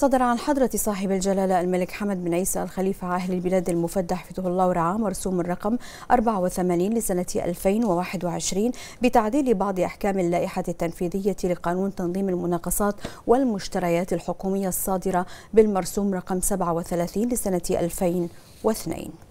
صدر عن حضرة صاحب الجلالة الملك حمد بن عيسى الخليفة عاهل البلاد المفدح حفظه الله ورعاه مرسوم الرقم 84 لسنة 2021 بتعديل بعض أحكام اللائحة التنفيذية لقانون تنظيم المناقصات والمشتريات الحكومية الصادرة بالمرسوم رقم 37 لسنة 2002